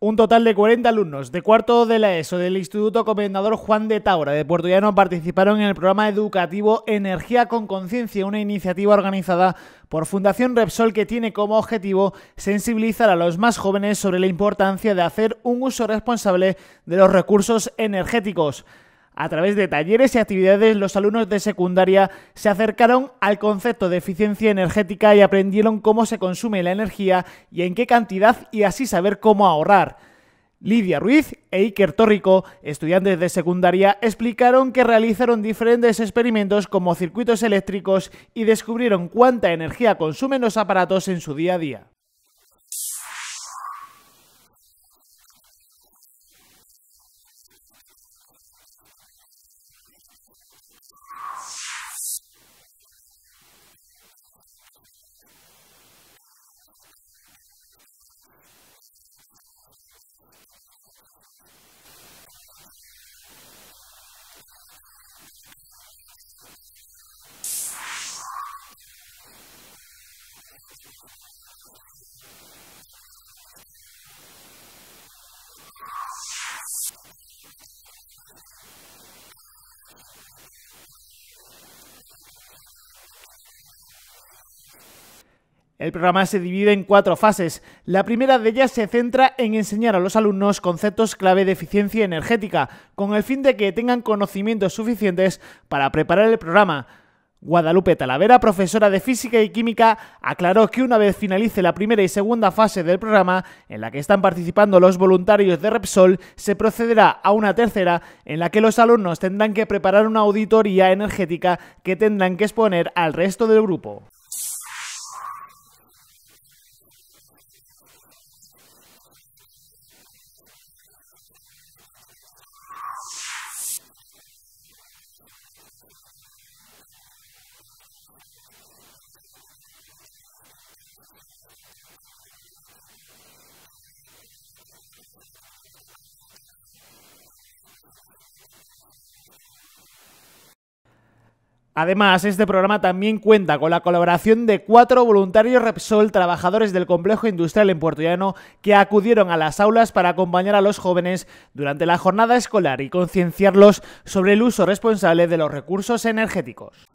Un total de 40 alumnos de cuarto de la ESO del Instituto Comendador Juan de Taura de Puerto Llano participaron en el programa educativo Energía con Conciencia, una iniciativa organizada por Fundación Repsol que tiene como objetivo sensibilizar a los más jóvenes sobre la importancia de hacer un uso responsable de los recursos energéticos. A través de talleres y actividades, los alumnos de secundaria se acercaron al concepto de eficiencia energética y aprendieron cómo se consume la energía y en qué cantidad y así saber cómo ahorrar. Lidia Ruiz e Iker Torrico, estudiantes de secundaria, explicaron que realizaron diferentes experimentos como circuitos eléctricos y descubrieron cuánta energía consumen los aparatos en su día a día. El programa se divide en cuatro fases. La primera de ellas se centra en enseñar a los alumnos conceptos clave de eficiencia energética, con el fin de que tengan conocimientos suficientes para preparar el programa. Guadalupe Talavera, profesora de Física y Química, aclaró que una vez finalice la primera y segunda fase del programa, en la que están participando los voluntarios de Repsol, se procederá a una tercera en la que los alumnos tendrán que preparar una auditoría energética que tendrán que exponer al resto del grupo. Además, este programa también cuenta con la colaboración de cuatro voluntarios Repsol, trabajadores del complejo industrial en Puerto que acudieron a las aulas para acompañar a los jóvenes durante la jornada escolar y concienciarlos sobre el uso responsable de los recursos energéticos.